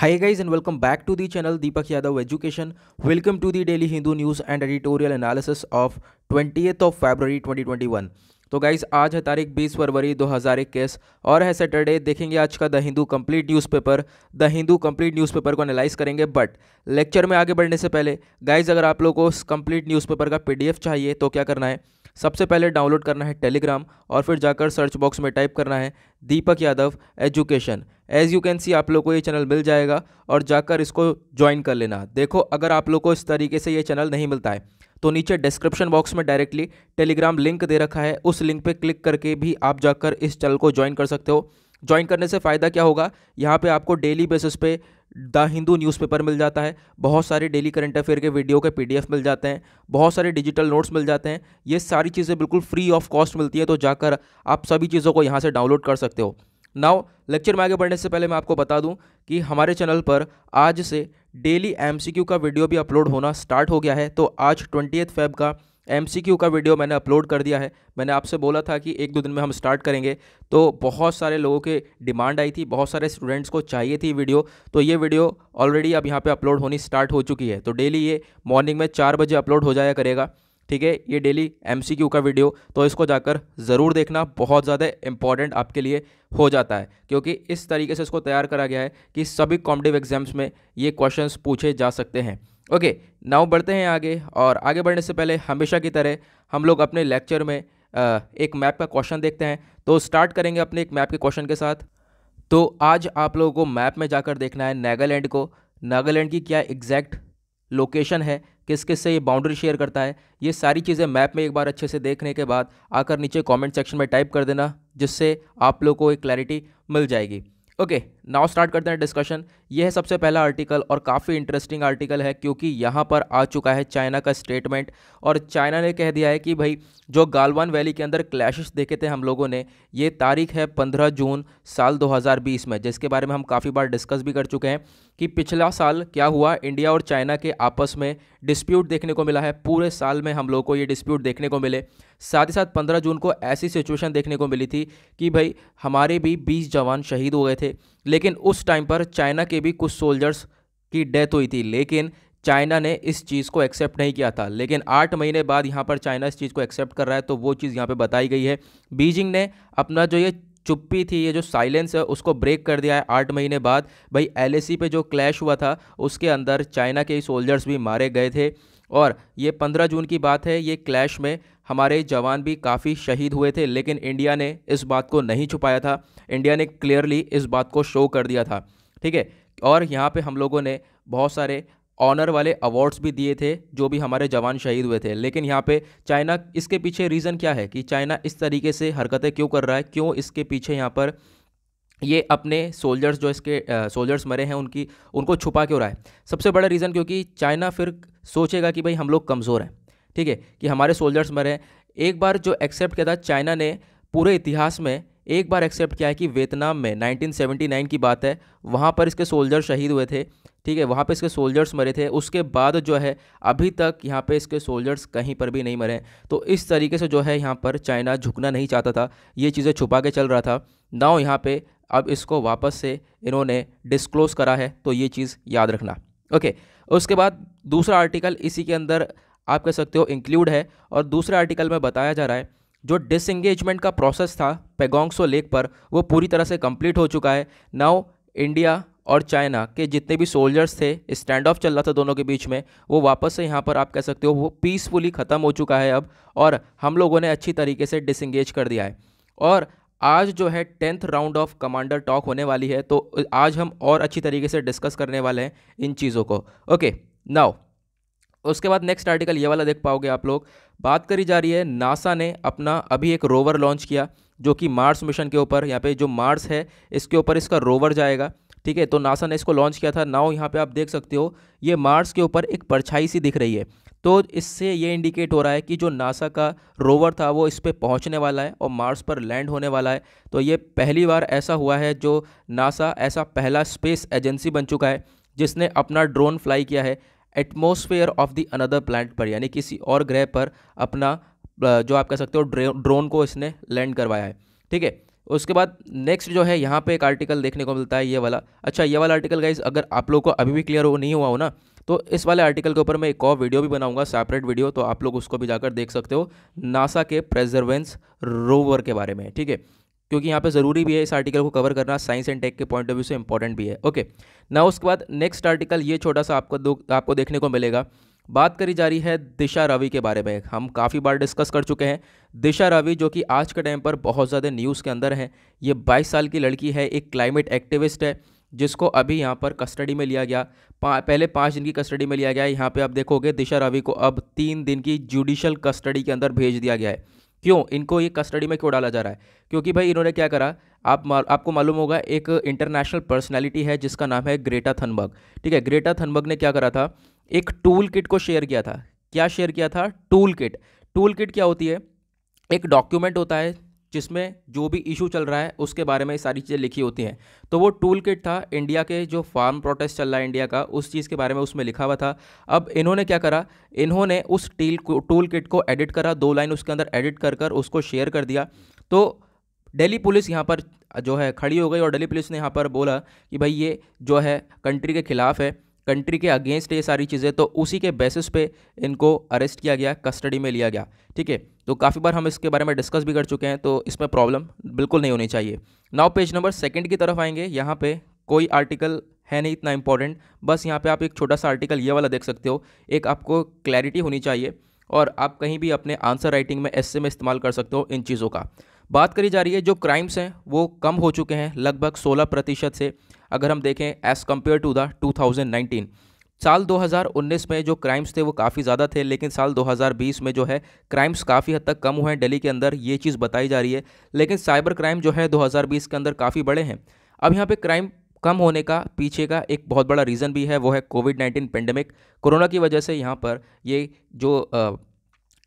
hi guys and welcome back to the channel Deepak Yadav education welcome to the daily Hindu news and editorial analysis of twenty of February 2021 तो guys आज है तारीख 20 फरवरी 2021 और है Saturday देखेंगे आज का the Hindu complete newspaper the Hindu complete newspaper को एनालाइज करेंगे बट लेक्चर में आगे बढ़ने से पहले गाइज अगर आप लोगों को कंप्लीट न्यूज़पेपर का पीडीएफ चाहिए तो क्या करना है सबसे पहले डाउनलोड करना है टेलीग्राम और फिर जाकर सर्च बॉक्स में टाइप करना है Deepak Yadav education as you can see आप लोग को ये चैनल मिल जाएगा और जाकर इसको ज्वाइन कर लेना देखो अगर आप लोग को इस तरीके से ये चैनल नहीं मिलता है तो नीचे डिस्क्रिप्शन बॉक्स में डायरेक्टली टेलीग्राम लिंक दे रखा है उस लिंक पर क्लिक करके भी आप जाकर इस चैनल को ज्वाइन कर सकते हो ज्वाइन करने से फ़ायदा क्या होगा यहाँ पे आपको डेली बेसिस पे द हिंदू न्यूज़पेपर मिल जाता है बहुत सारे डेली करंट अफेयर के वीडियो के पीडीएफ मिल जाते हैं बहुत सारे डिजिटल नोट्स मिल जाते हैं ये सारी चीज़ें बिल्कुल फ्री ऑफ कॉस्ट मिलती है तो जाकर आप सभी चीज़ों को यहाँ से डाउनलोड कर सकते हो नाउ लेक्चर में आगे बढ़ने से पहले मैं आपको बता दूं कि हमारे चैनल पर आज से डेली एमसीक्यू का वीडियो भी अपलोड होना स्टार्ट हो गया है तो आज ट्वेंटी फेब का एम का वीडियो मैंने अपलोड कर दिया है मैंने आपसे बोला था कि एक दो दिन में हम स्टार्ट करेंगे तो बहुत सारे लोगों के डिमांड आई थी बहुत सारे स्टूडेंट्स को चाहिए थी वीडियो तो ये वीडियो ऑलरेडी अब यहाँ पे अपलोड होनी स्टार्ट हो चुकी है तो डेली ये मॉर्निंग में चार बजे अपलोड हो जाया करेगा ठीक है ये डेली एम का वीडियो तो इसको जाकर ज़रूर देखना बहुत ज़्यादा इंपॉर्टेंट आपके लिए हो जाता है क्योंकि इस तरीके से इसको तैयार करा गया है कि सभी कॉम्पिटिव एग्जाम्स में ये क्वेश्चन पूछे जा सकते हैं ओके नाउ बढ़ते हैं आगे और आगे बढ़ने से पहले हमेशा की तरह हम लोग अपने लेक्चर में एक मैप का क्वेश्चन देखते हैं तो स्टार्ट करेंगे अपने एक मैप के क्वेश्चन के साथ तो आज आप लोगों को मैप में जाकर देखना है नागालैंड को नागालैंड की क्या एग्जैक्ट लोकेशन है किस किस से ये बाउंड्री शेयर करता है ये सारी चीज़ें मैप में एक बार अच्छे से देखने के बाद आकर नीचे कमेंट सेक्शन में टाइप कर देना जिससे आप लोगों को एक क्लैरिटी मिल जाएगी ओके नाउ स्टार्ट करते हैं डिस्कशन यह है सबसे पहला आर्टिकल और काफ़ी इंटरेस्टिंग आर्टिकल है क्योंकि यहाँ पर आ चुका है चाइना का स्टेटमेंट और चाइना ने कह दिया है कि भाई जो गालवान वैली के अंदर क्लैशेस देखे थे हम लोगों ने ये तारीख है 15 जून साल 2020 में जिसके बारे में हम काफ़ी बार डिस्कस भी कर चुके हैं कि पिछला साल क्या हुआ इंडिया और चाइना के आपस में डिस्प्यूट देखने को मिला है पूरे साल में हम लोग को ये डिस्प्यूट देखने को मिले साथ ही साथ 15 जून को ऐसी सिचुएशन देखने को मिली थी कि भाई हमारे भी 20 जवान शहीद हो गए थे लेकिन उस टाइम पर चाइना के भी कुछ सोल्जर्स की डेथ हुई थी लेकिन चाइना ने इस चीज़ को एक्सेप्ट नहीं किया था लेकिन आठ महीने बाद यहाँ पर चाइना इस चीज़ को एक्सेप्ट कर रहा है तो वो चीज़ यहाँ पे बताई गई है बीजिंग ने अपना जो ये चुप्पी थी ये जो साइलेंस है उसको ब्रेक कर दिया है आठ महीने बाद भाई एल पे जो क्लैश हुआ था उसके अंदर चाइना के सोल्जर्स भी मारे गए थे और ये पंद्रह जून की बात है ये क्लैश में हमारे जवान भी काफ़ी शहीद हुए थे लेकिन इंडिया ने इस बात को नहीं छुपाया था इंडिया ने क्लियरली इस बात को शो कर दिया था ठीक है और यहाँ पे हम लोगों ने बहुत सारे ऑनर वाले अवार्ड्स भी दिए थे जो भी हमारे जवान शहीद हुए थे लेकिन यहाँ पे चाइना इसके पीछे रीज़न क्या है कि चाइना इस तरीके से हरकतें क्यों कर रहा है क्यों इसके पीछे यहाँ पर ये अपने सोल्जर्स जो इसके सोल्जर्स मरे हैं उनकी उनको छुपा क्यों रहा है सबसे बड़ा रीज़न क्योंकि चाइना फिर सोचेगा कि भाई हम लोग कमज़ोर हैं ठीक है कि हमारे सोल्जर्स मरे हैं एक बार जो एक्सेप्ट किया था चाइना ने पूरे इतिहास में एक बार एक्सेप्ट किया है कि वियतनाम में 1979 की बात है वहाँ पर इसके सोल्जर शहीद हुए थे ठीक है वहाँ पे इसके सोल्जर्स मरे थे उसके बाद जो है अभी तक यहाँ पे इसके सोल्जर्स कहीं पर भी नहीं मरे तो इस तरीके से जो है यहाँ पर चाइना झुकना नहीं चाहता था ये चीज़ें छुपा के चल रहा था नाव यहाँ पर अब इसको वापस से इन्होंने डिस्क्लोज़ करा है तो ये चीज़ याद रखना ओके उसके बाद दूसरा आर्टिकल इसी के अंदर आप कह सकते हो इंक्लूड है और दूसरे आर्टिकल में बताया जा रहा है जो डिसंगेजमेंट का प्रोसेस था पेगोंगसो लेक पर वो पूरी तरह से कंप्लीट हो चुका है नाउ इंडिया और चाइना के जितने भी सोल्जर्स थे स्टैंड ऑफ चल रहा था दोनों के बीच में वो वापस से यहाँ पर आप कह सकते हो वो पीसफुली ख़त्म हो चुका है अब और हम लोगों ने अच्छी तरीके से डिसंगेज कर दिया है और आज जो है tenth round of commander talk होने वाली है तो आज हम और अच्छी तरीके से डिस्कस करने वाले हैं इन चीज़ों को ओके नाउ उसके बाद नेक्स्ट आर्टिकल ये वाला देख पाओगे आप लोग बात करी जा रही है नासा ने अपना अभी एक रोवर लॉन्च किया जो कि मार्स मिशन के ऊपर यहाँ पे जो मार्स है इसके ऊपर इसका रोवर जाएगा ठीक है तो नासा ने इसको लॉन्च किया था नाउ यहाँ पे आप देख सकते हो ये मार्स के ऊपर एक परछाई सी दिख रही है तो इससे ये इंडिकेट हो रहा है कि जो नासा का रोवर था वो इस पर पहुँचने वाला है और मार्स पर लैंड होने वाला है तो ये पहली बार ऐसा हुआ है जो नासा ऐसा पहला स्पेस एजेंसी बन चुका है जिसने अपना ड्रोन फ्लाई किया है atmosphere of the another planet पर यानी किसी और ग्रह पर अपना जो आप कह सकते हो ड्रोन को इसने लैंड करवाया है ठीक है उसके बाद नेक्स्ट जो है यहाँ पे एक आर्टिकल देखने को मिलता है ये वाला अच्छा ये वाला आर्टिकल गाइज अगर आप लोग को अभी भी क्लियर हो नहीं हुआ हो ना तो इस वाले आर्टिकल के ऊपर मैं एक और वीडियो भी बनाऊंगा सेपरेट वीडियो तो आप लोग उसको भी जाकर देख सकते हो नासा के प्रेजर्वेंस रोवर के बारे में ठीक है क्योंकि यहाँ पे ज़रूरी भी है इस आर्टिकल को कवर करना साइंस एंड टेक के पॉइंट ऑफ व्यू से इंपॉर्टेंट भी है ओके ना उसके बाद नेक्स्ट आर्टिकल ये छोटा सा आपको दो आपको देखने को मिलेगा बात करी जा रही है दिशा रवि के बारे में हम काफ़ी बार डिस्कस कर चुके हैं दिशा रवि जो कि आज के टाइम पर बहुत ज़्यादा न्यूज़ के अंदर हैं ये बाईस साल की लड़की है एक क्लाइमेट एक्टिविस्ट है जिसको अभी यहाँ पर कस्टडी में लिया गया पा, पहले पाँच दिन की कस्टडी में लिया गया यहाँ पर आप देखोगे दिशा रवि को अब तीन दिन की जुडिशल कस्टडी के अंदर भेज दिया गया है क्यों इनको ये कस्टडी में क्यों डाला जा रहा है क्योंकि भाई इन्होंने क्या करा आप मा, आपको मालूम होगा एक इंटरनेशनल पर्सनैलिटी है जिसका नाम है ग्रेटा थनबर्ग ठीक है ग्रेटा थनबर्ग ने क्या करा था एक टूल किट को शेयर किया था क्या शेयर किया था टूल किट टूल किट क्या होती है एक डॉक्यूमेंट होता है जिसमें जो भी इशू चल रहा है उसके बारे में सारी चीज़ें लिखी होती हैं तो वो टूल किट था इंडिया के जो फार्म प्रोटेस्ट चल रहा है इंडिया का उस चीज़ के बारे में उसमें लिखा हुआ था अब इन्होंने क्या करा इन्होंने उस टील टूल किट को एडिट करा दो लाइन उसके अंदर एडिट कर कर उसको शेयर कर दिया तो डेली पुलिस यहाँ पर जो है खड़ी हो गई और डेली पुलिस ने यहाँ पर बोला कि भाई ये जो है कंट्री के ख़िलाफ़ है कंट्री के अगेंस्ट ये सारी चीज़ें तो उसी के बेसिस पे इनको अरेस्ट किया गया कस्टडी में लिया गया ठीक है तो काफ़ी बार हम इसके बारे में डिस्कस भी कर चुके हैं तो इसमें प्रॉब्लम बिल्कुल नहीं होनी चाहिए नाउ पेज नंबर सेकेंड की तरफ आएंगे यहाँ पे कोई आर्टिकल है नहीं इतना इंपॉर्टेंट बस यहाँ पे आप एक छोटा सा आर्टिकल ये वाला देख सकते हो एक आपको क्लैरिटी होनी चाहिए और आप कहीं भी अपने आंसर राइटिंग में एस में इस्तेमाल कर सकते हो इन चीज़ों का बात करी जा रही है जो क्राइम्स हैं वो कम हो चुके हैं लगभग 16 प्रतिशत से अगर हम देखें एज़ कम्पेयर टू द 2019 साल 2019 में जो क्राइम्स थे वो काफ़ी ज़्यादा थे लेकिन साल 2020 में जो है क्राइम्स काफ़ी हद तक कम हुए हैं दिल्ली के अंदर ये चीज़ बताई जा रही है लेकिन साइबर क्राइम जो है 2020 के अंदर काफ़ी बड़े हैं अब यहाँ पे क्राइम कम होने का पीछे का एक बहुत बड़ा रीज़न भी है वो है कोविड नाइन्टीन पेंडेमिक कोरोना की वजह से यहाँ पर ये जो आ,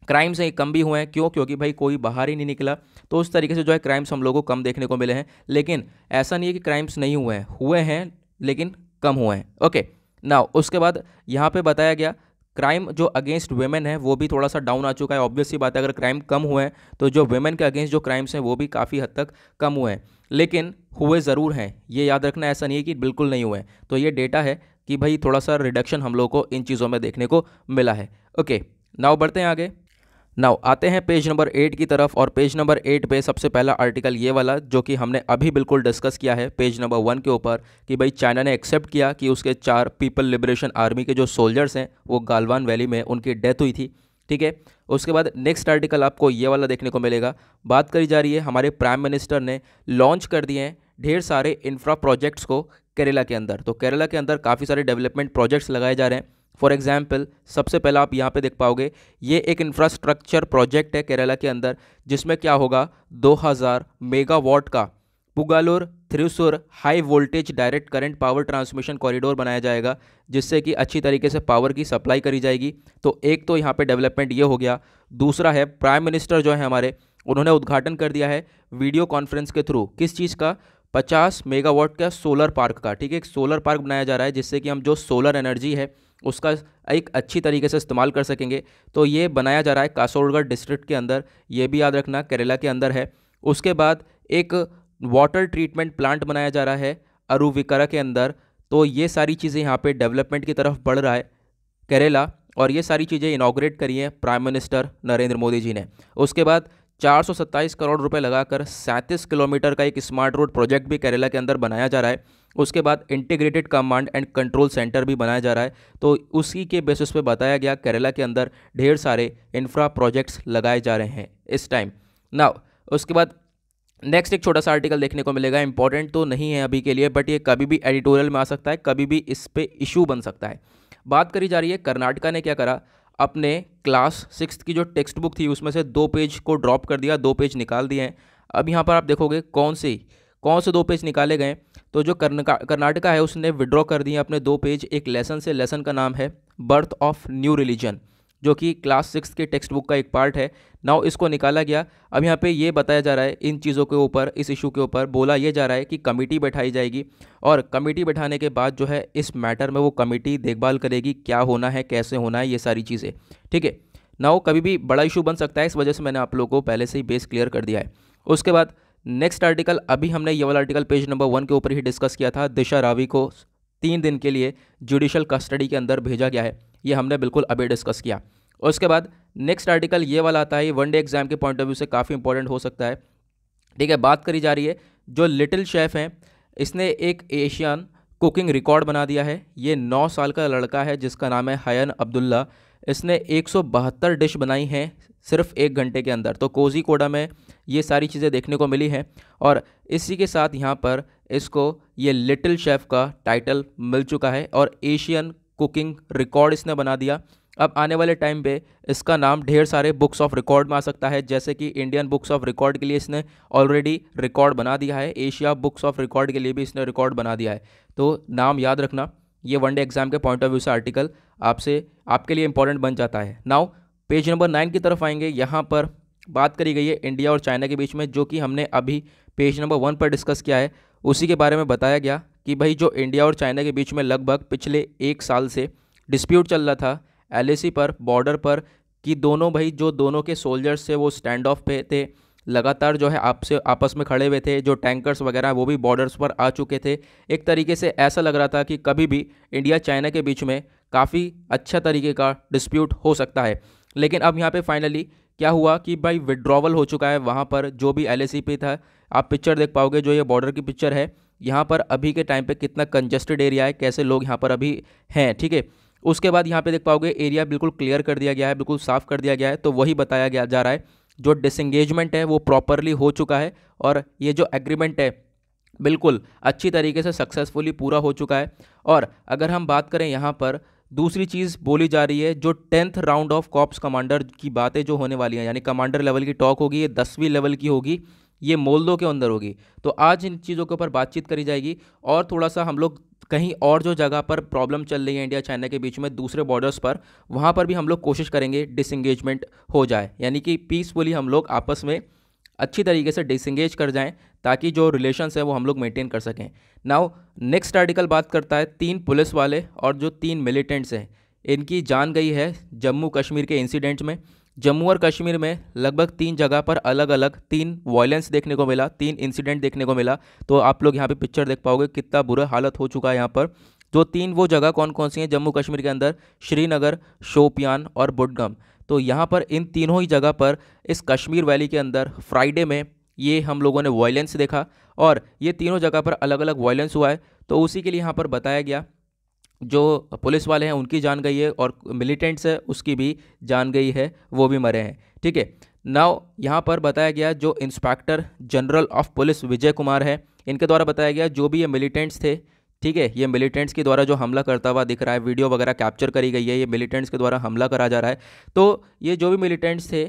क्राइम्स हैं कम भी हुए हैं क्यों क्योंकि भाई कोई बाहर ही नहीं निकला तो उस तरीके से जो है क्राइम्स हम लोगों को कम देखने को मिले हैं लेकिन ऐसा नहीं है कि क्राइम्स नहीं हुए हैं हुए हैं लेकिन कम हुए हैं ओके ना उसके बाद यहाँ पे बताया गया क्राइम जो अगेंस्ट वेमेन है वो भी थोड़ा सा डाउन आ चुका है ऑब्वियसली बात है अगर क्राइम कम हुए हैं तो जो वेमेन के अगेंस्ट जो क्राइम्स हैं वो भी काफ़ी हद तक कम हुए हैं लेकिन हुए ज़रूर हैं ये याद रखना ऐसा नहीं है कि बिल्कुल नहीं हुए हैं तो ये डेटा है कि भाई थोड़ा सा रिडक्शन हम लोग को इन चीज़ों में देखने को मिला है ओके नाव बढ़ते हैं आगे नाउ आते हैं पेज नंबर एट की तरफ और पेज नंबर एट पे सबसे पहला आर्टिकल ये वाला जो कि हमने अभी बिल्कुल डिस्कस किया है पेज नंबर वन के ऊपर कि भाई चाइना ने एक्सेप्ट किया कि उसके चार पीपल लिबरेशन आर्मी के जो सोल्जर्स हैं वो गालवान वैली में उनकी डेथ हुई थी ठीक है उसके बाद नेक्स्ट आर्टिकल आपको ये वाला देखने को मिलेगा बात करी जा रही है हमारे प्राइम मिनिस्टर ने लॉन्च कर दिए हैं ढेर सारे इंफ्रा प्रोजेक्ट्स को केरला के अंदर तो केरला के अंदर काफ़ी सारे डेवलपमेंट प्रोजेक्ट्स लगाए जा रहे हैं फॉर एग्जाम्पल सबसे पहला आप यहाँ पे देख पाओगे ये एक इंफ्रास्ट्रक्चर प्रोजेक्ट है केरला के अंदर जिसमें क्या होगा 2000 मेगावाट का Pugalur Thrissur high voltage direct current power transmission corridor बनाया जाएगा जिससे कि अच्छी तरीके से पावर की सप्लाई करी जाएगी तो एक तो यहाँ पे डेवलपमेंट ये हो गया दूसरा है प्राइम मिनिस्टर जो है हमारे उन्होंने उद्घाटन कर दिया है वीडियो कॉन्फ्रेंस के थ्रू किस चीज़ का 50 मेगावाट का सोलर पार्क का ठीक है एक सोलर पार्क बनाया जा रहा है जिससे कि हम जो सोलर एनर्जी है उसका एक अच्छी तरीके से इस्तेमाल कर सकेंगे तो ये बनाया जा रहा है कासरगढ़ डिस्ट्रिक्ट के अंदर ये भी याद रखना केरला के अंदर है उसके बाद एक वाटर ट्रीटमेंट प्लांट बनाया जा रहा है अरुविकरा के अंदर तो ये सारी चीज़ें यहाँ पे डेवलपमेंट की तरफ बढ़ रहा है केरला और ये सारी चीज़ें इनाग्रेट करी हैं प्राइम मिनिस्टर नरेंद्र मोदी जी ने उसके बाद 427 करोड़ रुपए लगाकर 37 किलोमीटर का एक स्मार्ट रोड प्रोजेक्ट भी केरला के अंदर बनाया जा रहा है उसके बाद integrated command and control centre भी बनाया जा रहा है तो उसी के बेसिस पे बताया गया केरला के अंदर ढेर सारे इंफ्रा प्रोजेक्ट्स लगाए जा रहे हैं इस टाइम ना उसके बाद नेक्स्ट एक छोटा सा आर्टिकल देखने को मिलेगा इंपॉर्टेंट तो नहीं है अभी के लिए बट ये कभी भी एडिटोरियल में आ सकता है कभी भी इस पर इशू बन सकता है बात करी जा रही है कर्नाटका ने क्या करा अपने क्लास सिक्स की जो टेक्स्ट बुक थी उसमें से दो पेज को ड्रॉप कर दिया दो पेज निकाल दिए हैं अब यहाँ पर आप देखोगे कौन से कौन से दो पेज निकाले गए तो जो कर्नाटका कर्नाटका है उसने विड्रॉ कर दिए अपने दो पेज एक लेसन से लेसन का नाम है बर्थ ऑफ न्यू रिलीजन जो कि क्लास सिक्स के टेक्स्ट बुक का एक पार्ट है नाउ इसको निकाला गया अब यहाँ पे ये बताया जा रहा है इन चीज़ों के ऊपर इस इशू के ऊपर बोला ये जा रहा है कि कमेटी बैठाई जाएगी और कमेटी बैठाने के बाद जो है इस मैटर में वो कमेटी देखभाल करेगी क्या होना है कैसे होना है ये सारी चीज़ें ठीक है नाउ कभी भी बड़ा इशू बन सकता है इस वजह से मैंने आप लोगों को पहले से ही बेस क्लियर कर दिया है उसके बाद नेक्स्ट आर्टिकल अभी हमने ये वाला आर्टिकल पेज नंबर वन के ऊपर ही डिस्कस किया था दिशा रावी को तीन दिन के लिए जुडिशल कस्टडी के अंदर भेजा गया है ये हमने बिल्कुल अभी डिस्कस किया उसके बाद नेक्स्ट आर्टिकल ये वाला आता है वन डे एग्जाम के पॉइंट ऑफ व्यू से काफ़ी इंपॉर्टेंट हो सकता है ठीक है बात करी जा रही है जो लिटिल शेफ़ हैं इसने एक एशियन कुकिंग रिकॉर्ड बना दिया है ये नौ साल का लड़का है जिसका नाम है हयन अब्दुल्ला इसने एक डिश बनाई हैं सिर्फ एक घंटे के अंदर तो कोजी कोडा में ये सारी चीज़ें देखने को मिली हैं और इसी के साथ यहाँ पर इसको ये लिटिल शेफ़ का टाइटल मिल चुका है और एशियन कुकिंग रिकॉर्ड इसने बना दिया अब आने वाले टाइम पे इसका नाम ढेर सारे बुक्स ऑफ रिकॉर्ड में आ सकता है जैसे कि इंडियन बुक्स ऑफ रिकॉर्ड के लिए इसने ऑलरेडी रिकॉर्ड बना दिया है एशिया बुक्स ऑफ रिकॉर्ड के लिए भी इसने रिकॉर्ड बना दिया है तो नाम याद रखना ये वनडे एग्जाम के पॉइंट ऑफ व्यू से आर्टिकल आपसे आपके लिए इंपॉर्टेंट बन जाता है नाउ पेज नंबर नाइन की तरफ आएंगे यहाँ पर बात करी गई है इंडिया और चाइना के बीच में जो कि हमने अभी पेज नंबर वन पर डिस्कस किया है उसी के बारे में बताया गया कि भाई जो इंडिया और चाइना के बीच में लगभग पिछले एक साल से डिस्प्यूट चल रहा था एल पर बॉर्डर पर कि दोनों भाई जो दोनों के सोल्जर्स थे वो स्टैंड ऑफ पे थे लगातार जो है आपसे आपस में खड़े हुए थे जो टैंकर्स वगैरह वो भी बॉर्डर्स पर आ चुके थे एक तरीके से ऐसा लग रहा था कि कभी भी इंडिया चाइना के बीच में काफ़ी अच्छा तरीके का डिस्प्यूट हो सकता है लेकिन अब यहाँ पे फाइनली क्या हुआ कि भाई विड्रॉवल हो चुका है वहाँ पर जो भी एल पे था आप पिक्चर देख पाओगे जो ये बॉर्डर की पिक्चर है यहाँ पर अभी के टाइम पे कितना कंजस्टेड एरिया है कैसे लोग यहाँ पर अभी हैं ठीक है उसके बाद यहाँ पे देख पाओगे एरिया बिल्कुल क्लियर कर दिया गया है बिल्कुल साफ़ कर दिया गया है तो वही बताया गया जा रहा है जो डिसंगेजमेंट है वो प्रॉपरली हो चुका है और ये जो एग्रीमेंट है बिल्कुल अच्छी तरीके से सक्सेसफुली पूरा हो चुका है और अगर हम बात करें यहाँ पर दूसरी चीज़ बोली जा रही है जो tenth round of corps commander की बातें जो होने वाली हैं यानी कमांडर लेवल की टॉक होगी ये दसवीं लेवल की होगी ये मोल्दो के अंदर होगी तो आज इन चीज़ों के ऊपर बातचीत करी जाएगी और थोड़ा सा हम लोग कहीं और जो जगह पर प्रॉब्लम चल रही है इंडिया चाइना के बीच में दूसरे बॉर्डर्स पर वहाँ पर भी हम लोग कोशिश करेंगे डिसंगेजमेंट हो जाए यानी कि पीसफुली हम लोग आपस में अच्छी तरीके से डिसंगेज कर जाएं ताकि जो रिलेशंस है वो हम लोग मेंटेन कर सकें नाउ नेक्स्ट आर्टिकल बात करता है तीन पुलिस वाले और जो तीन मिलिटेंट्स हैं इनकी जान गई है जम्मू कश्मीर के इंसिडेंट में जम्मू और कश्मीर में लगभग तीन जगह पर अलग अलग तीन वॉयलेंस देखने को मिला तीन इंसिडेंट देखने को मिला तो आप लोग यहाँ पे पिक्चर देख पाओगे कितना बुरा हालत हो चुका है यहाँ पर जो तीन वो जगह कौन कौन सी हैं जम्मू कश्मीर के अंदर श्रीनगर शोपियान और बुडगम तो यहाँ पर इन तीनों ही जगह पर इस कश्मीर वैली के अंदर फ्राइडे में ये हम लोगों ने वॉयलेंस देखा और ये तीनों जगह पर अलग अलग वॉयलेंस हुआ है तो उसी के लिए यहाँ पर बताया गया जो पुलिस वाले हैं उनकी जान गई है और मिलिटेंट्स है उसकी भी जान गई है वो भी मरे हैं ठीक है नाव यहाँ पर बताया गया जो inspector general of police Vijay Kumar है इनके द्वारा बताया गया जो भी ये मिलिटेंट्स थे ठीक है ये मिलिटेंट्स के द्वारा जो हमला करता हुआ दिख रहा है वीडियो वगैरह कैप्चर करी गई है ये मिलिटेंट्स के द्वारा हमला करा जा रहा है तो ये जो भी मिलिटेंट्स थे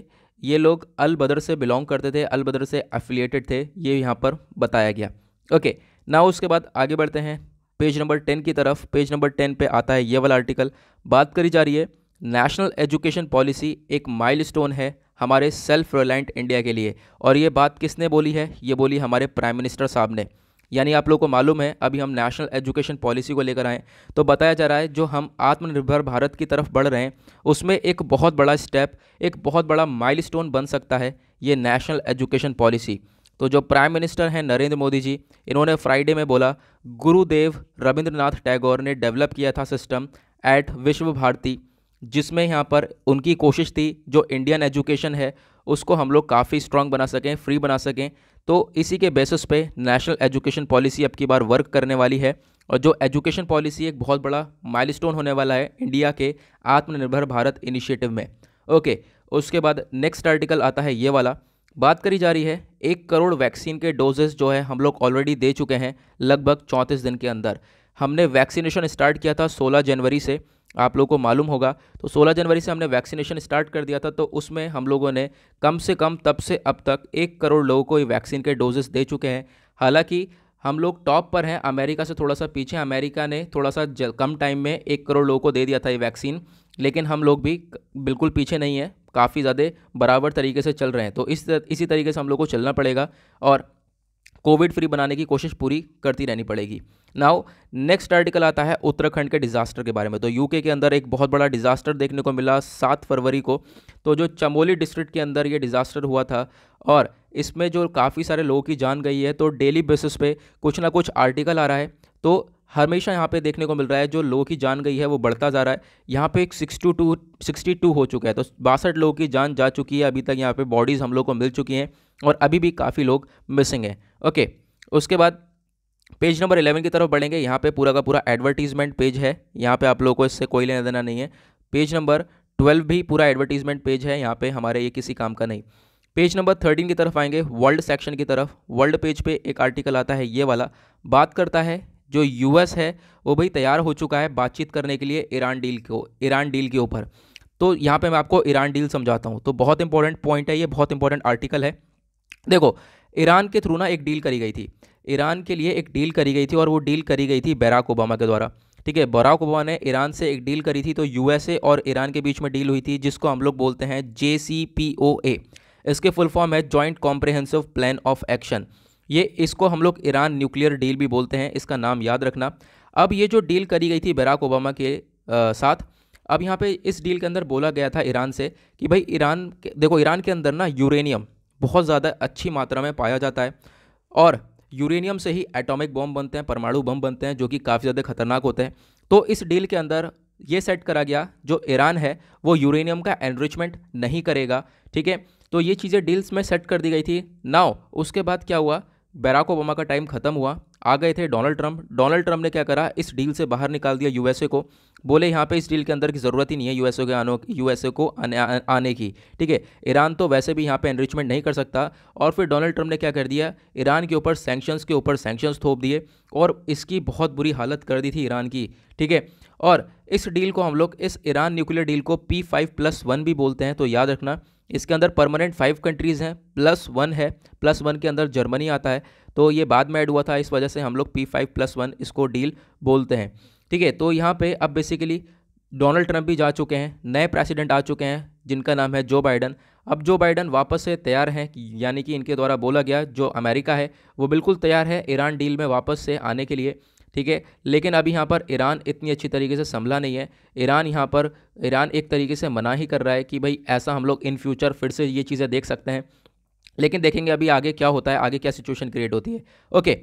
ये लोग अल बदर से बिलोंग करते थे अल बदर से एफिलिएटेड थे ये यहाँ पर बताया गया ओके ना उसके बाद आगे बढ़ते हैं पेज नंबर टेन की तरफ पेज नंबर टेन पे आता है ये वाला आर्टिकल बात करी जा रही है नेशनल एजुकेशन पॉलिसी एक माइलस्टोन है हमारे सेल्फ रिलायंट इंडिया के लिए और ये बात किसने बोली है ये बोली हमारे प्राइम मिनिस्टर साहब ने यानी आप लोगों को मालूम है अभी हम नेशनल एजुकेशन पॉलिसी को लेकर आएँ तो बताया जा रहा है जो हम आत्मनिर्भर भारत की तरफ बढ़ रहे हैं उसमें एक बहुत बड़ा स्टेप एक बहुत बड़ा माइलस्टोन बन सकता है ये नेशनल एजुकेशन पॉलिसी तो जो प्राइम मिनिस्टर हैं नरेंद्र मोदी जी इन्होंने फ्राइडे में बोला गुरुदेव रविंद्रनाथ टैगोर ने डेवलप किया था सिस्टम एट विश्व भारती जिसमें यहाँ पर उनकी कोशिश थी जो इंडियन एजुकेशन है उसको हम लोग काफ़ी स्ट्रांग बना सकें फ्री बना सकें तो इसी के बेसिस पे नेशनल एजुकेशन पॉलिसी अब की बार वर्क करने वाली है और जो एजुकेशन पॉलिसी एक बहुत बड़ा माइलस्टोन होने वाला है इंडिया के आत्मनिर्भर भारत इनिशिएटिव में ओके उसके बाद नेक्स्ट आर्टिकल आता है ये वाला बात करी जा रही है एक करोड़ वैक्सीन के डोजेस जो है हम लोग ऑलरेडी दे चुके हैं लगभग चौंतीस दिन के अंदर हमने वैक्सीनेशन स्टार्ट किया था 16 जनवरी से आप लोगों को मालूम होगा तो 16 जनवरी से हमने वैक्सीनेशन स्टार्ट कर दिया था तो उसमें हम लोगों ने कम से कम तब से अब तक एक करोड़ लोगों को ये वैक्सीन के डोजेस दे चुके हैं हालांकि हम लोग टॉप पर हैं अमेरिका से थोड़ा सा पीछे अमेरिका ने थोड़ा सा कम टाइम में एक करोड़ लोगों को दे दिया था ये वैक्सीन लेकिन हम लोग भी बिल्कुल पीछे नहीं है काफ़ी ज़्यादा बराबर तरीके से चल रहे हैं तो इस इसी तरीके से हम लोग को चलना पड़ेगा और कोविड फ्री बनाने की कोशिश पूरी करती रहनी पड़ेगी नाउ नेक्स्ट आर्टिकल आता है उत्तराखंड के डिजास्टर के बारे में तो यूके के अंदर एक बहुत बड़ा डिजास्टर देखने को मिला सात फरवरी को तो जो चमोली डिस्ट्रिक्ट के अंदर ये डिजास्टर हुआ था और इसमें जो काफ़ी सारे लोगों की जान गई है तो डेली बेसिस पे कुछ ना कुछ आर्टिकल आ रहा है तो हमेशा यहाँ पे देखने को मिल रहा है जो लोगों की जान गई है वो बढ़ता जा रहा है यहाँ पे एक सिक्सटी टू सिक्सटी टू हो चुका है तो बासठ लोगों की जान जा चुकी है अभी तक यहाँ पे बॉडीज़ हम लोग को मिल चुकी हैं और अभी भी काफ़ी लोग मिसिंग हैं ओके उसके बाद पेज नंबर इलेवन की तरफ बढ़ेंगे यहाँ पे पूरा का पूरा एडवर्टीजमेंट पेज है यहाँ पे आप लोगों को इससे कोई लेना देना नहीं है पेज नंबर ट्वेल्व भी पूरा एडवर्टीजमेंट पेज है यहाँ पे हमारे ये किसी काम का नहीं पेज नंबर थर्टीन की तरफ आएंगे वर्ल्ड सेक्शन की तरफ वर्ल्ड पेज पे एक आर्टिकल आता है ये वाला बात करता है जो यूएस है वो भाई तैयार हो चुका है बातचीत करने के लिए ईरान डील को ईरान डील के ऊपर तो यहाँ पे मैं आपको ईरान डील समझाता हूँ तो बहुत इंपॉर्टेंट पॉइंट है ये बहुत इंपॉर्टेंट आर्टिकल है देखो ईरान के थ्रू ना एक डील करी गई थी ईरान के लिए एक डील करी गई थी और वो डील करी गई थी बैराक ओबामा के द्वारा ठीक है बराक ओबामा ने ईरान से एक डील करी थी तो यूएसए और ईरान के बीच में डील हुई थी जिसको हम लोग बोलते हैं जे इसके फुल फॉर्म है joint comprehensive plan of action ये इसको हम लोग ईरान न्यूक्लियर डील भी बोलते हैं इसका नाम याद रखना अब ये जो डील करी गई थी बराक ओबामा के आ, साथ अब यहाँ पे इस डील के अंदर बोला गया था ईरान से कि भाई ईरान देखो ईरान के अंदर ना यूरेनियम बहुत ज़्यादा अच्छी मात्रा में पाया जाता है और यूरेनियम से ही एटॉमिक बम बनते हैं परमाणु बम बनते हैं जो कि काफ़ी ज़्यादा खतरनाक होते हैं तो इस डील के अंदर ये सेट करा गया जो ईरान है वो यूरेनियम का एनरिचमेंट नहीं करेगा ठीक है तो ये चीज़ें डील्स में सेट कर दी गई थी नाव उसके बाद क्या हुआ बैराक ओबामा का टाइम खत्म हुआ आ गए थे डोनाल्ड ट्रंप डोनाल्ड ट्रंप ने क्या करा इस डील से बाहर निकाल दिया यूएसए को बोले यहाँ पे इस डील के अंदर की ज़रूरत ही नहीं है यूएसए के आनो यूएसए को आने, आ, आने की ठीक है ईरान तो वैसे भी यहाँ पे एनरिचमेंट नहीं कर सकता और फिर डोनाल्ड ट्रंप ने क्या कर दिया ईरान के ऊपर सेंक्शंस के ऊपर सेंक्शंस थोप दिए और इसकी बहुत बुरी हालत कर दी थी ईरान की ठीक है और इस डील को हम लोग इस ईरान न्यूक्लियर डील को पी फाइव प्लस वन भी बोलते हैं तो याद रखना इसके अंदर परमानेंट फाइव कंट्रीज़ हैं प्लस वन है प्लस वन के अंदर जर्मनी आता है तो ये बाद में ऐड हुआ था इस वजह से हम लोग पी फाइव प्लस वन इसको डील बोलते हैं ठीक है तो यहाँ पे अब बेसिकली डोनाल्ड ट्रंप भी जा चुके हैं नए प्रेसिडेंट आ चुके हैं जिनका नाम है जो बाइडन अब जो बाइडन वापस से तैयार हैं यानी कि इनके द्वारा बोला गया जो अमेरिका है वो बिल्कुल तैयार है ईरान डील में वापस से आने के लिए ठीक है लेकिन अभी यहाँ पर ईरान इतनी अच्छी तरीके से संभला नहीं है ईरान यहाँ पर ईरान एक तरीके से मना ही कर रहा है कि भाई ऐसा हम लोग इन फ्यूचर फिर से ये चीज़ें देख सकते हैं लेकिन देखेंगे अभी आगे क्या होता है आगे क्या सिचुएशन क्रिएट होती है ओके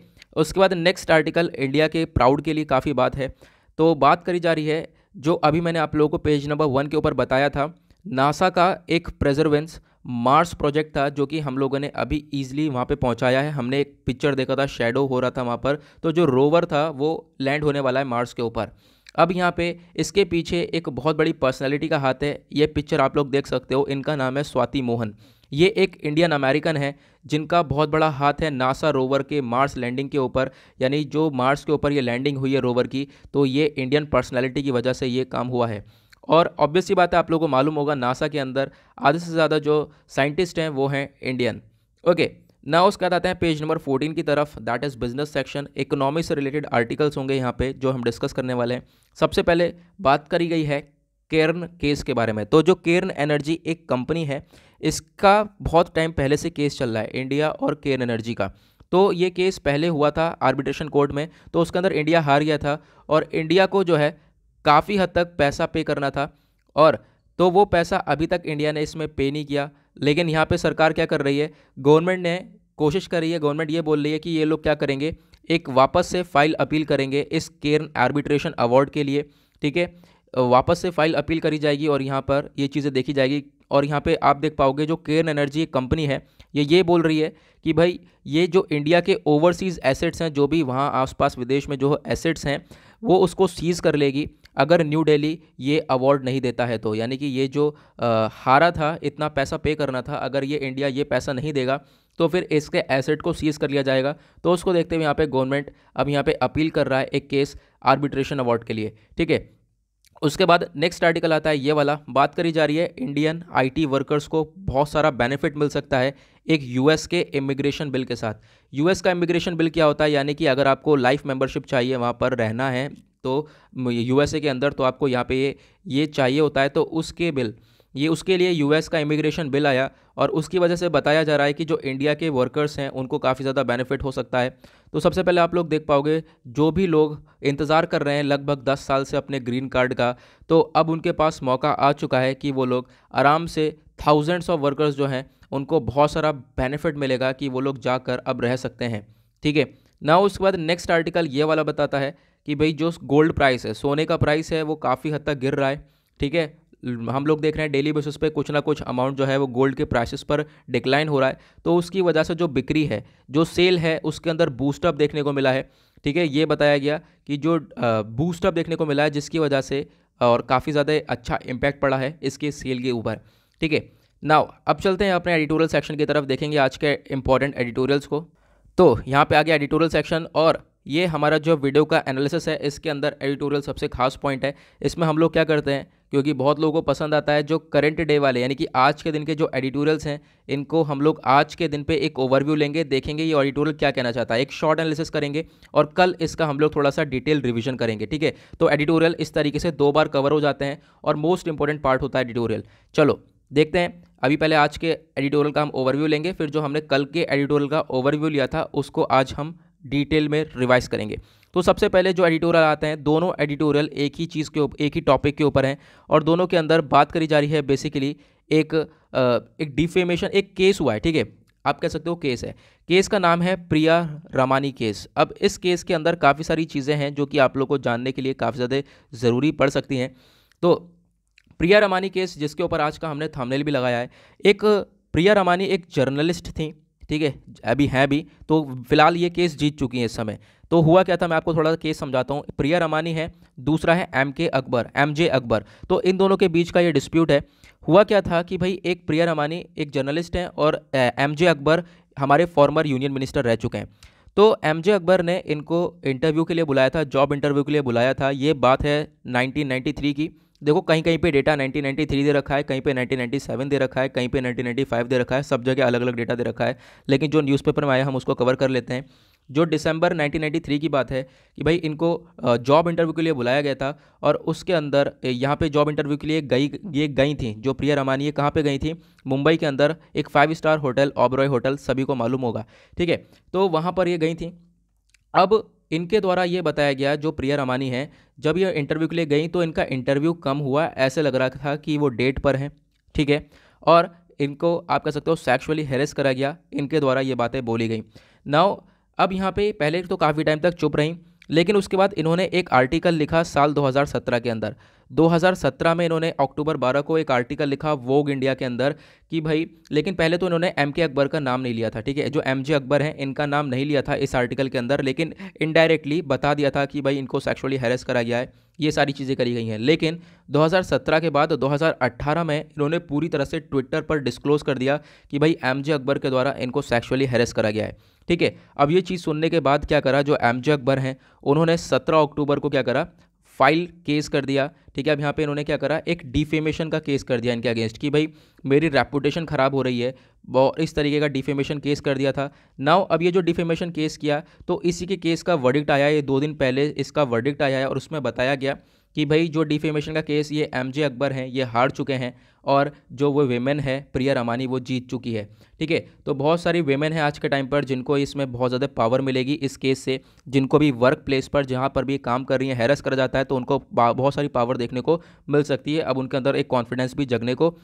उसके बाद नेक्स्ट आर्टिकल इंडिया के प्राउड के लिए काफ़ी बात है तो बात करी जा रही है जो अभी मैंने आप लोगों को पेज नंबर वन के ऊपर बताया था नासा का एक प्रेजर्वेंस मार्स प्रोजेक्ट था जो कि हम लोगों ने अभी ईजिली वहाँ पे पहुँचाया है हमने एक पिक्चर देखा था शेडो हो रहा था वहाँ पर तो जो रोवर था वो लैंड होने वाला है मार्स के ऊपर अब यहाँ पे इसके पीछे एक बहुत बड़ी पर्सनैलिटी का हाथ है ये पिक्चर आप लोग देख सकते हो इनका नाम है स्वाति मोहन ये एक इंडियन अमेरिकन है जिनका बहुत बड़ा हाथ है नासा रोवर के मार्स लैंडिंग के ऊपर यानी जो मार्स के ऊपर ये लैंडिंग हुई है रोवर की तो ये इंडियन पर्सनैलिटी की वजह से ये काम हुआ है और ऑब्वियस सी बात है आप लोगों को मालूम होगा नासा के अंदर आधे से ज़्यादा जो साइंटिस्ट हैं वो हैं इंडियन ओके ना उसके बाद आते हैं पेज नंबर 14 की तरफ that is business section economy से रिलेटेड आर्टिकल्स होंगे यहाँ पे जो हम डिस्कस करने वाले हैं सबसे पहले बात करी गई है केर्न केस के बारे में तो जो केर्न एनर्जी एक कंपनी है इसका बहुत टाइम पहले से केस चल रहा है इंडिया और केर्न एनर्जी का तो ये केस पहले हुआ था आर्बिट्रेशन कोर्ट में तो उसके अंदर इंडिया हार गया था और इंडिया को जो है काफ़ी हद तक पैसा पे करना था और तो वो पैसा अभी तक इंडिया ने इसमें पे नहीं किया लेकिन यहाँ पे सरकार क्या कर रही है गवर्नमेंट ने कोशिश कर रही है गवर्नमेंट ये बोल रही है कि ये लोग क्या करेंगे एक वापस से फाइल अपील करेंगे इस केरन आर्बिट्रेशन अवार्ड के लिए ठीक है वापस से फाइल अपील करी जाएगी और यहाँ पर ये चीज़ें देखी जाएगी और यहाँ पे आप देख पाओगे जो केरन एनर्जी कंपनी है ये ये बोल रही है कि भाई ये जो इंडिया के ओवरसीज़ एसेट्स हैं जो भी वहाँ आसपास विदेश में जो एसेट्स हैं वो उसको सीज़ कर लेगी अगर न्यू दिल्ली ये अवार्ड नहीं देता है तो यानी कि ये जो आ, हारा था इतना पैसा पे करना था अगर ये इंडिया ये पैसा नहीं देगा तो फिर इसके एसेट को सीज़ कर लिया जाएगा तो उसको देखते हुए यहाँ पे गवर्नमेंट अब यहाँ पे अपील कर रहा है एक केस आर्बिट्रेशन अवार्ड के लिए ठीक है उसके बाद नेक्स्ट आर्टिकल आता है ये वाला बात करी जा रही है इंडियन आईटी वर्कर्स को बहुत सारा बेनिफिट मिल सकता है एक यूएस के इमिग्रेशन बिल के साथ यूएस का इमिग्रेशन बिल क्या होता है यानी कि अगर आपको लाइफ मेंबरशिप चाहिए वहाँ पर रहना है तो यूएसए के अंदर तो आपको यहाँ पे ये ये चाहिए होता है तो उसके बिल ये उसके लिए यूएस का इमिग्रेशन बिल आया और उसकी वजह से बताया जा रहा है कि जो इंडिया के वर्कर्स हैं उनको काफ़ी ज़्यादा बेनिफिट हो सकता है तो सबसे पहले आप लोग देख पाओगे जो भी लोग इंतज़ार कर रहे हैं लगभग 10 साल से अपने ग्रीन कार्ड का तो अब उनके पास मौका आ चुका है कि वो लोग आराम से थाउजेंड्स ऑफ वर्कर्स जो हैं उनको बहुत सारा बेनिफिट मिलेगा कि वो लोग जाकर अब रह सकते हैं ठीक है ना उसके बाद नेक्स्ट आर्टिकल ये वाला बताता है कि भाई जो गोल्ड प्राइस है सोने का प्राइस है वो काफ़ी हद तक गिर रहा है ठीक है हम लोग देख रहे हैं डेली बेसिस पे कुछ ना कुछ अमाउंट जो है वो गोल्ड के प्राइसेस पर डिक्लाइन हो रहा है तो उसकी वजह से जो बिक्री है जो सेल है उसके अंदर बूस्टअप देखने को मिला है ठीक है ये बताया गया कि जो बूस्टअप देखने को मिला है जिसकी वजह से और काफ़ी ज़्यादा अच्छा इम्पैक्ट पड़ा है इसके सेल के ऊपर ठीक है नाउ अब चलते हैं अपने एडिटोरियल सेक्शन की तरफ देखेंगे आज के इंपॉर्टेंट एडिटोरियल्स को तो यहाँ पे आ गया एडिटोरियल सेक्शन और ये हमारा जो वीडियो का एनालिसिस है इसके अंदर एडिटोरियल सबसे खास पॉइंट है इसमें हम लोग क्या करते हैं क्योंकि बहुत लोगों को पसंद आता है जो करंट डे वाले यानी कि आज के दिन के जो एडिटोरियल्स हैं इनको हम लोग आज के दिन पे एक ओवरव्यू लेंगे देखेंगे ये ऑडिटोरियल क्या कहना चाहता है एक शॉर्ट एनालिसिस करेंगे और कल इसका हम लोग थोड़ा सा डिटेल रिविजन करेंगे ठीक है तो एडिटोरियल इस तरीके से दो बार कवर हो जाते हैं और मोस्ट इंपॉर्टेंट पार्ट होता है एडिटोरियल चलो देखते हैं अभी पहले आज के एडिटोरियल का हम ओवरव्यू लेंगे फिर जो हमने कल के एडिटोरियल का ओवरव्यू लिया था उसको आज हम डिटेल में रिवाइज करेंगे तो सबसे पहले जो एडिटोरियल आते हैं दोनों एडिटोरियल एक ही चीज़ के ऊपर एक ही टॉपिक के ऊपर हैं और दोनों के अंदर बात करी जा रही है बेसिकली एक एक डिफेमेशन एक केस हुआ है ठीक है आप कह सकते हो केस है केस का नाम है प्रिया रामानी केस अब इस केस के अंदर काफ़ी सारी चीज़ें हैं जो कि आप लोग को जानने के लिए काफ़ी ज़्यादा ज़रूरी पड़ सकती हैं तो प्रिया रमानी केस जिसके ऊपर आज का हमने थंबनेल भी लगाया है एक प्रिया रमानी एक जर्नलिस्ट थी ठीक है अभी हैं भी तो फिलहाल ये केस जीत चुकी हैं इस समय तो हुआ क्या था मैं आपको थोड़ा सा केस समझाता हूँ प्रिया रमानी है दूसरा है एम के अकबर एम जे अकबर तो इन दोनों के बीच का ये डिस्प्यूट है हुआ क्या था कि भाई एक प्रिया रमानी एक जर्नलिस्ट हैं और एम जे अकबर हमारे फॉर्मर यूनियन मिनिस्टर रह चुके हैं तो एम जे अकबर ने इनको इंटरव्यू के लिए बुलाया था जॉब इंटरव्यू के लिए बुलाया था ये बात है थ्री की देखो कहीं कहीं पे डेटा 1993 दे रखा है कहीं पे 1997 दे रखा है कहीं पे 1995 दे रखा है सब जगह अलग अलग डेटा दे रखा है लेकिन जो न्यूज़पेपर में आया हम उसको कवर कर लेते हैं जो दिसंबर 1993 की बात है कि भाई इनको जॉब इंटरव्यू के लिए बुलाया गया था और उसके अंदर यहाँ पे जॉब इंटरव्यू के लिए गई ये गई थी जो प्रिया रमानी ये कहाँ पे गई थी मुंबई के अंदर एक five star hotel Oberoi hotel सभी को मालूम होगा ठीक है तो वहाँ पर ये गई थी अब इनके द्वारा ये बताया गया जो प्रिया रमानी हैं जब ये इंटरव्यू के लिए गई तो इनका इंटरव्यू कम हुआ ऐसे लग रहा था कि वो डेट पर हैं ठीक है और इनको आप कह सकते हो सेक्सुअली हेरेस करा गया इनके द्वारा ये बातें बोली गई नाव अब यहाँ पे पहले तो काफ़ी टाइम तक चुप रहीं लेकिन उसके बाद इन्होंने एक आर्टिकल लिखा साल 2017 के अंदर 2017 में इन्होंने अक्टूबर 12 को एक आर्टिकल लिखा वोग इंडिया के अंदर कि भाई लेकिन पहले तो इन्होंने एम के अकबर का नाम नहीं लिया था ठीक है जो एम जे अकबर हैं इनका नाम नहीं लिया था इस आर्टिकल के अंदर लेकिन इनडायरेक्टली बता दिया था कि भाई इनको सेक्सुअली हैरेस करा गया है ये सारी चीज़ें करी गई हैं लेकिन 2017 के बाद 2018 में इन्होंने पूरी तरह से ट्विटर पर डिस्क्लोज़ कर दिया कि भाई एम जे अकबर के द्वारा इनको सेक्सुअली हैरेस करा गया है ठीक है अब ये चीज़ सुनने के बाद क्या करा जो एम जे अकबर हैं उन्होंने 17 अक्टूबर को क्या करा फाइल केस कर दिया ठीक है अब यहाँ पे इन्होंने क्या करा एक डिफेमेशन का केस कर दिया इनके अगेंस्ट कि भाई मेरी रेपुटेशन ख़राब हो रही है और इस तरीके का डिफेमेशन केस कर दिया था नाउ अब ये जो डिफेमेशन केस किया तो इसी के केस का वर्डिक्ट आया ये दो दिन पहले इसका वर्डिक्ट आया है और उसमें बताया गया कि भाई जो डिफेमेशन का केस ये एम जे अकबर हैं ये हार चुके हैं और जो वो वेमेन है प्रिया रमानी वो जीत चुकी है ठीक है तो बहुत सारी वेमेन हैं आज के टाइम पर जिनको इसमें बहुत ज़्यादा पावर मिलेगी इस केस से जिनको भी वर्क प्लेस पर जहाँ पर भी काम कर रही हैं हैरस करा जाता है तो उनको बहुत सारी पावर देखने को मिल सकती है अब उनके अंदर एक कॉन्फिडेंस भी जगने को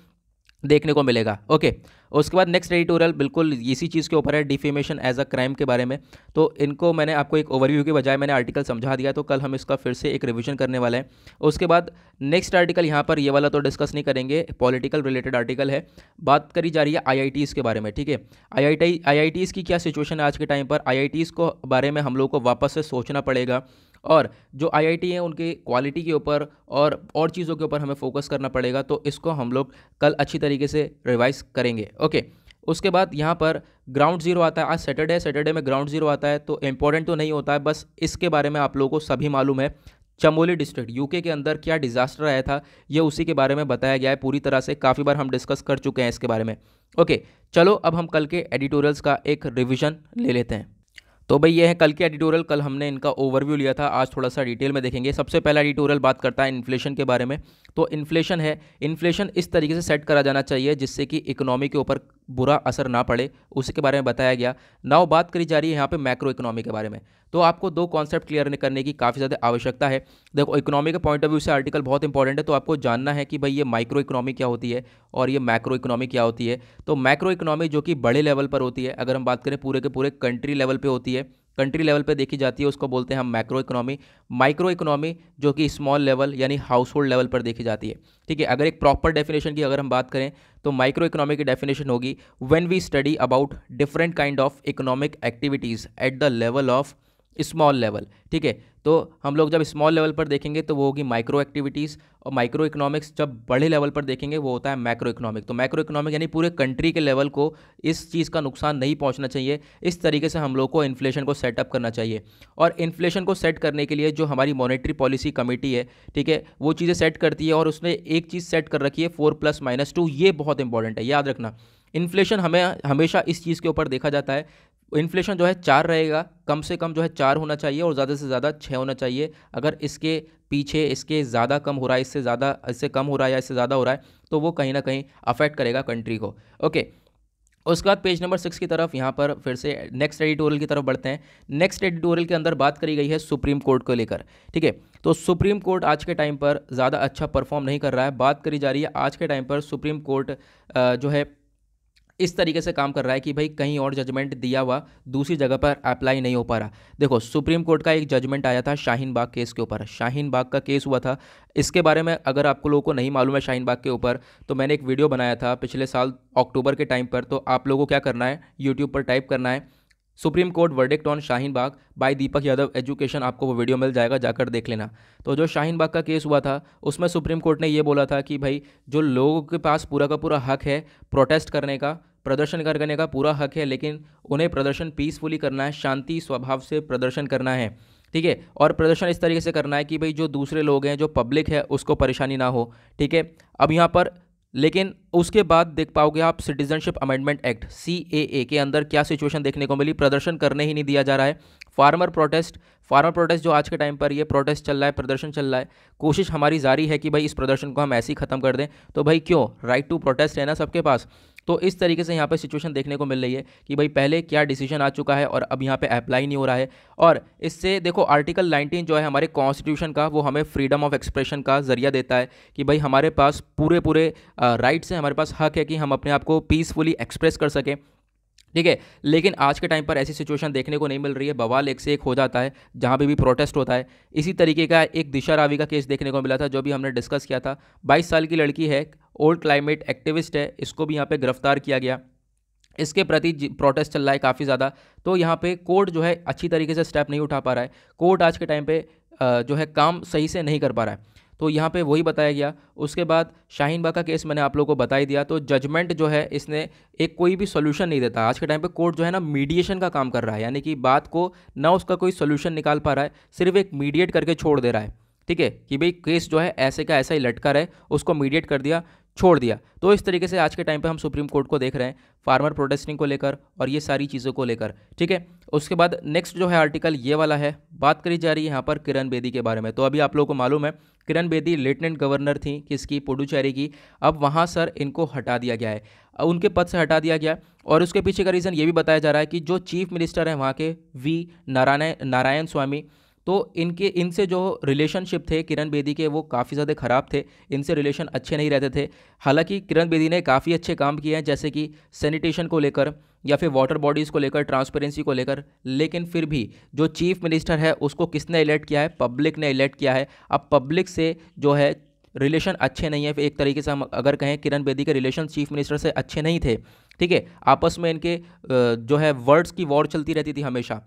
देखने को मिलेगा ओके उसके बाद नेक्स्ट एडिटोरियल बिल्कुल इसी चीज़ के ऊपर है डिफेमेशन एज अ क्राइम के बारे में तो इनको मैंने आपको एक ओवरव्यू के बजाय मैंने आर्टिकल समझा दिया तो कल हम इसका फिर से एक रिविजन करने वाले हैं उसके बाद नेक्स्ट आर्टिकल यहाँ पर ये वाला तो डिस्कस नहीं करेंगे पॉलिटिकल रिलेटेड आर्टिकल है बात करी जा रही है आई के बारे में ठीक है आई आई की क्या सिचुएशन है आज के टाइम पर आई को बारे में हम लोग को वापस से सोचना पड़ेगा और जो आईआईटी है उनकी क्वालिटी के ऊपर और और चीज़ों के ऊपर हमें फोकस करना पड़ेगा तो इसको हम लोग कल अच्छी तरीके से रिवाइज करेंगे ओके उसके बाद यहाँ पर ग्राउंड जीरो आता है आज सैटरडे सैटरडे में ग्राउंड जीरो आता है तो इम्पोर्टेंट तो नहीं होता है बस इसके बारे में आप लोगों को सभी मालूम है चमोली डिस्ट्रिक्ट यूके के अंदर क्या डिजास्टर आया था ये उसी के बारे में बताया गया है पूरी तरह से काफ़ी बार हम डिस्कस कर चुके हैं इसके बारे में ओके चलो अब हम कल के एडिटोरियल्स का एक रिविज़न ले लेते हैं तो भाई ये है कल के एडिटोरियल कल हमने इनका ओवरव्यू लिया था आज थोड़ा सा डिटेल में देखेंगे सबसे पहला एडिटोरियल बात करता है इन्फ्लेशन के बारे में तो इन्फ्लेशन है इन्फ्लेशन इस तरीके से सेट करा जाना चाहिए जिससे कि इकोनॉमी के ऊपर बुरा असर ना पड़े उसके बारे में बताया गया नाउ बात करी जा रही है यहाँ पे मैक्रो इकोनॉमी के बारे में तो आपको दो कॉन्सेप्ट क्लियर करने की काफ़ी ज़्यादा आवश्यकता है देखो इकोनॉमी के पॉइंट ऑफ व्यू से आर्टिकल बहुत इंपॉर्टेंट है तो आपको जानना है कि भाई ये माइक्रो इकोनॉमी क्या होती है और ये मैक्रो इकोनॉमी क्या होती है तो मैक्रो इकोनॉमी जो कि बड़े लेवल पर होती है अगर हम बात करें पूरे के पूरे कंट्री लेवल पर होती है कंट्री लेवल पे देखी जाती है उसको बोलते हैं हम मैक्रो इकोनॉमी माइक्रो इकोनॉमी जो कि स्मॉल लेवल यानी हाउस होल्ड लेवल पर देखी जाती है ठीक है अगर एक प्रॉपर डेफिनेशन की अगर हम बात करें तो माइक्रो इकोनॉमी की डेफिनेशन होगी when we study about different kind of economic activities at the level of small level ठीक है तो हम लोग जब स्मॉल लेवल पर देखेंगे तो वो होगी माइक्रो एक्टिविटीज़ और माइक्रो इकोनॉमिक्स जब बड़े लेवल पर देखेंगे वो होता है मैक्रो इकोनॉमिक तो मैक्रो इकोनॉमिक यानी पूरे कंट्री के लेवल को इस चीज़ का नुकसान नहीं पहुंचना चाहिए इस तरीके से हम लोग को इन्फ्लेशन को सेटअप करना चाहिए और इन्फ्लेशन को सेट करने के लिए जो हमारी मॉनिटरी पॉलिसी कमेटी है ठीक है वो चीज़ें सेट करती है और उसने एक चीज़ सेट कर रखी है फोर प्लस माइनस टू ये बहुत इंपॉर्टेंट है याद रखना इन्फ्लेशन हमें हमेशा इस चीज़ के ऊपर देखा जाता है इन्फ्लेशन जो है चार रहेगा कम से कम जो है चार होना चाहिए और ज़्यादा से ज़्यादा छः होना चाहिए अगर इसके पीछे इसके ज़्यादा कम हो रहा है इससे ज़्यादा इससे कम हो रहा है या इससे ज़्यादा हो रहा है तो वो कहीं ना कहीं अफेक्ट करेगा कंट्री को ओके उसके बाद पेज नंबर सिक्स की तरफ यहाँ पर फिर से नेक्स्ट एडिटोरियल की तरफ बढ़ते हैं नेक्स्ट एडिटोरियल के अंदर बात करी गई है सुप्रीम कोर्ट को लेकर ठीक है तो सुप्रीम कोर्ट आज के टाइम पर ज़्यादा अच्छा परफॉर्म नहीं कर रहा है बात करी जा रही है आज के टाइम पर सुप्रीम कोर्ट जो है इस तरीके से काम कर रहा है कि भाई कहीं और जजमेंट दिया हुआ दूसरी जगह पर अप्लाई नहीं हो पा रहा देखो सुप्रीम कोर्ट का एक जजमेंट आया था शाहीन बाग केस के ऊपर शाहीन बाग का केस हुआ था इसके बारे में अगर आपको लोगों को नहीं मालूम है शाहीन बाग के ऊपर तो मैंने एक वीडियो बनाया था पिछले साल अक्टूबर के टाइम पर तो आप लोगों को क्या करना है यूट्यूब पर टाइप करना है supreme court verdict on Shaheen Bagh by Deepak Yadav education आपको वो वीडियो मिल जाएगा जाकर देख लेना तो जो शाहीन बाग का केस हुआ था उसमें सुप्रीम कोर्ट ने ये बोला था कि भाई जो लोगों के पास पूरा का पूरा हक है प्रोटेस्ट करने का प्रदर्शन करने का पूरा हक है लेकिन उन्हें प्रदर्शन पीसफुली करना है शांति स्वभाव से प्रदर्शन करना है ठीक है और प्रदर्शन इस तरीके से करना है कि भाई जो दूसरे लोग हैं जो पब्लिक है उसको परेशानी ना हो ठीक है अब यहाँ पर लेकिन उसके बाद देख पाओगे आप citizenship amendment act C A A के अंदर क्या सिचुएशन देखने को मिली प्रदर्शन करने ही नहीं दिया जा रहा है फार्मर प्रोटेस्ट फार्मर प्रोटेस्ट जो आज के टाइम पर ये प्रोटेस्ट चल रहा है प्रदर्शन चल रहा है कोशिश हमारी जारी है कि भाई इस प्रदर्शन को हम ऐसे ही ख़त्म कर दें तो भाई क्यों राइट टू प्रोटेस्ट है ना सबके पास तो इस तरीके से यहाँ पर सिचुएशन देखने को मिल रही है कि भाई पहले क्या डिसीजन आ चुका है और अब यहाँ पर अप्लाई नहीं हो रहा है और इससे देखो आर्टिकल नाइनटीन जो है हमारे कॉन्स्टिट्यूशन का वो हमें फ्रीडम ऑफ एक्सप्रेशन का जरिया देता है कि भाई हमारे पास पूरे पूरे राइट्स हैं हमारे पास हक है कि हम अपने आप को पीसफुली एक्सप्रेस कर सकें ठीक है लेकिन आज के टाइम पर ऐसी सिचुएशन देखने को नहीं मिल रही है बवाल एक से एक हो जाता है जहाँ भी, भी प्रोटेस्ट होता है इसी तरीके का एक दिशा रावी का केस देखने को मिला था जो भी हमने डिस्कस किया था 22 साल की लड़की है ओल्ड क्लाइमेट एक्टिविस्ट है इसको भी यहाँ पर गिरफ्तार किया गया इसके प्रति प्रोटेस्ट चल रहा है काफ़ी ज़्यादा तो यहाँ पे कोर्ट जो है अच्छी तरीके से स्टेप नहीं उठा पा रहा है कोर्ट आज के टाइम पे जो है काम सही से नहीं कर पा रहा है तो यहाँ पे वही बताया गया उसके बाद शाहीन बाग का केस मैंने आप लोगों को बता ही दिया तो जजमेंट जो है इसने एक कोई भी सोल्यूशन नहीं देता आज के टाइम पे कोर्ट जो है ना मीडिएशन का काम कर रहा है यानी कि बात को ना उसका कोई सोल्यूशन निकाल पा रहा है सिर्फ एक मीडिएट करके छोड़ दे रहा है ठीक है कि भाई केस जो है ऐसे का ऐसा ही लटका रहे उसको मीडिएट कर दिया छोड़ दिया तो इस तरीके से आज के टाइम पे हम सुप्रीम कोर्ट को देख रहे हैं फार्मर प्रोटेस्टिंग को लेकर और ये सारी चीज़ों को लेकर ठीक है उसके बाद नेक्स्ट जो है आर्टिकल ये वाला है बात करी जा रही है यहाँ पर किरण बेदी के बारे में तो अभी आप लोगों को मालूम है किरण बेदी लेफ्टिनेंट गवर्नर थी किसकी पुडुचेरी की अब वहाँ सर इनको हटा दिया गया है उनके पद से हटा दिया गया और उसके पीछे का रीज़न ये भी बताया जा रहा है कि जो चीफ मिनिस्टर हैं वहाँ के वी नारायण नारायण स्वामी तो इनके इनसे जो रिलेशनशिप थे किरण बेदी के वो काफ़ी ज़्यादा ख़राब थे इनसे रिलेशन अच्छे नहीं रहते थे हालांकि किरण बेदी ने काफ़ी अच्छे काम किए हैं जैसे कि सैनिटेशन को लेकर या फिर वाटर बॉडीज़ को लेकर ट्रांसपेरेंसी को लेकर लेकिन फिर भी जो चीफ मिनिस्टर है उसको किसने इलेक्ट किया है पब्लिक ने इलेक्ट किया है अब पब्लिक से जो है रिलेशन अच्छे नहीं है एक तरीके से हम अगर कहें किरण बेदी के रिलेशन चीफ मिनिस्टर से अच्छे नहीं थे ठीक है आपस में इनके जो है वर्ड्स की वॉर चलती रहती थी हमेशा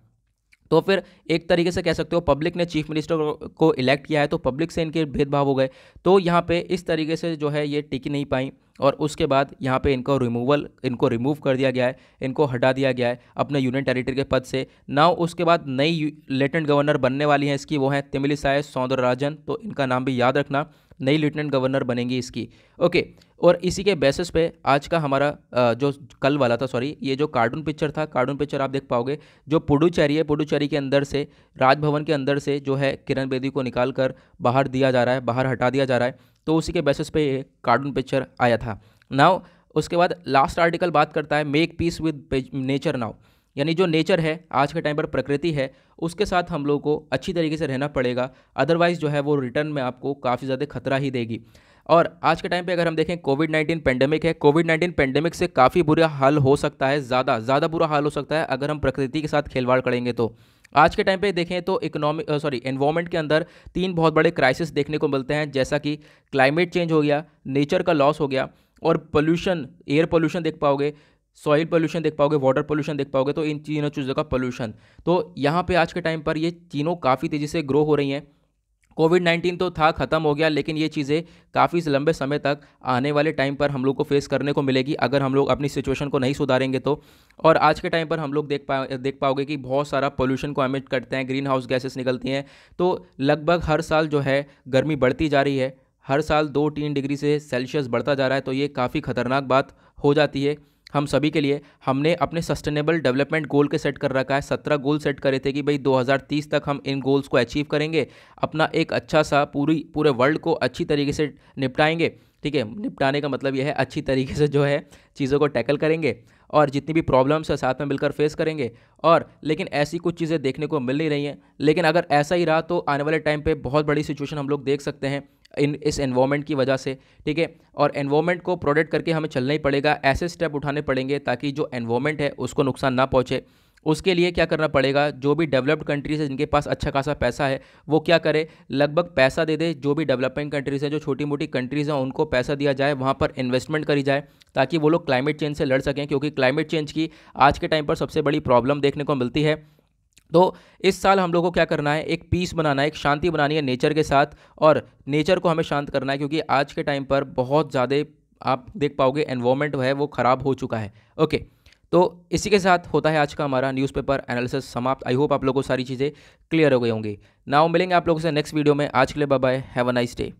तो फिर एक तरीके से कह सकते हो पब्लिक ने चीफ मिनिस्टर को इलेक्ट किया है तो पब्लिक से इनके भेदभाव हो गए तो यहाँ पे इस तरीके से जो है ये टिक नहीं पाई और उसके बाद यहाँ पे इनको रिमूवल इनको रिमूव कर दिया गया है इनको हटा दिया गया है अपने यूनियन टेरिटरी के पद से नाउ उसके बाद नई लेफ्टिनेंट गवर्नर बनने वाली हैं इसकी वो हैं साय सौंदरराजन तो इनका नाम भी याद रखना नई लेफ्टिनेंट गवर्नर बनेंगी इसकी ओके और इसी के बेसिस पे आज का हमारा जो कल वाला था सॉरी ये जो कार्टून पिक्चर था कार्टून पिक्चर आप देख पाओगे जो पुडुचेरी है पुडुचेरी के अंदर से राजभवन के अंदर से जो है किरण बेदी को निकाल कर बाहर दिया जा रहा है बाहर हटा दिया जा रहा है तो उसी के बेसिस पे ये कार्टून पिक्चर आया था नाउ उसके बाद लास्ट आर्टिकल बात करता है make peace with nature now यानी जो नेचर है आज के टाइम पर प्रकृति है उसके साथ हम लोग को अच्छी तरीके से रहना पड़ेगा अदरवाइज़ जो है वो रिटर्न में आपको काफ़ी ज़्यादा खतरा ही देगी और आज के टाइम पे अगर हम देखें कोविड नाइन्टीन पेंडेमिक है कोविड नाइन्टीन पेंडेमिक से काफ़ी बुरा हाल हो सकता है ज़्यादा ज़्यादा बुरा हाल हो सकता है अगर हम प्रकृति के साथ खिलवाड़ करेंगे तो आज के टाइम पे देखें तो इकोनॉमिक सॉरी एनवायरमेंट के अंदर तीन बहुत बड़े क्राइसिस देखने को मिलते हैं जैसा कि क्लाइमेट चेंज हो गया नेचर का लॉस हो गया और पोल्यूशन एयर पोल्यूशन देख पाओगे सॉइल पोल्यूशन देख पाओगे वाटर पोल्यूशन देख पाओगे तो इन तीनों चीज़ों का पोल्यूशन तो यहाँ पे आज के टाइम पर ये तीनों काफ़ी तेज़ी से ग्रो हो रही हैं कोविड नाइन्टीन तो था ख़त्म हो गया लेकिन ये चीज़ें काफ़ी लंबे समय तक आने वाले टाइम पर हम लोग को फेस करने को मिलेगी अगर हम लोग अपनी सिचुएशन को नहीं सुधारेंगे तो और आज के टाइम पर हम लोग देख पा देख पाओगे कि बहुत सारा पोल्यूशन को एमिट करते हैं ग्रीन हाउस गैसेस निकलती हैं तो लगभग हर साल जो है गर्मी बढ़ती जा रही है हर साल दो तीन डिग्री से सेल्सियस बढ़ता जा रहा है तो ये काफ़ी ख़तरनाक बात हो जाती है हम सभी के लिए हमने अपने सस्टेनेबल डेवलपमेंट गोल के सेट कर रखा है सत्रह गोल सेट करे थे कि भाई 2030 तक हम इन गोल्स को अचीव करेंगे अपना एक अच्छा सा पूरी पूरे वर्ल्ड को अच्छी तरीके से निपटाएंगे ठीक है निपटाने का मतलब यह है अच्छी तरीके से जो है चीज़ों को टैकल करेंगे और जितनी भी प्रॉब्लम्स है साथ में मिलकर फेस करेंगे और लेकिन ऐसी कुछ चीज़ें देखने को मिल नहीं रही हैं लेकिन अगर ऐसा ही रहा तो आने वाले टाइम पर बहुत बड़ी सिचुएशन हम लोग देख सकते हैं इन इस एनवायरमेंट की वजह से ठीक है और एनवायरमेंट को प्रोटेक्ट करके हमें चलना ही पड़ेगा ऐसे स्टेप उठाने पड़ेंगे ताकि जो एनवायरमेंट है उसको नुकसान ना पहुँचे उसके लिए क्या करना पड़ेगा जो भी डेवलप्ड कंट्रीज है जिनके पास अच्छा खासा पैसा है वो क्या करे लगभग पैसा दे दे जो भी डेवलपिंग कंट्रीज़ हैं जो छोटी मोटी कंट्रीज़ हैं उनको पैसा दिया जाए वहाँ पर इन्वेस्टमेंट करी जाए ताकि वो लोग क्लाइमेट चेंज से लड़ सकें क्योंकि क्लाइमेट चेंज की आज के टाइम पर सबसे बड़ी प्रॉब्लम देखने को मिलती है तो इस साल हम लोग को क्या करना है एक पीस बनाना है एक शांति बनानी है नेचर के साथ और नेचर को हमें शांत करना है क्योंकि आज के टाइम पर बहुत ज़्यादा आप देख पाओगे एनवायरमेंट है वो ख़राब हो चुका है ओके तो इसी के साथ होता है आज का हमारा न्यूज़पेपर एनालिसिस समाप्त आई होप आप लोगों को सारी चीज़ें क्लियर हो गई होंगी नाउ मिलेंगे आप लोगों से नेक्स्ट वीडियो में आज के लिए bye have a nice day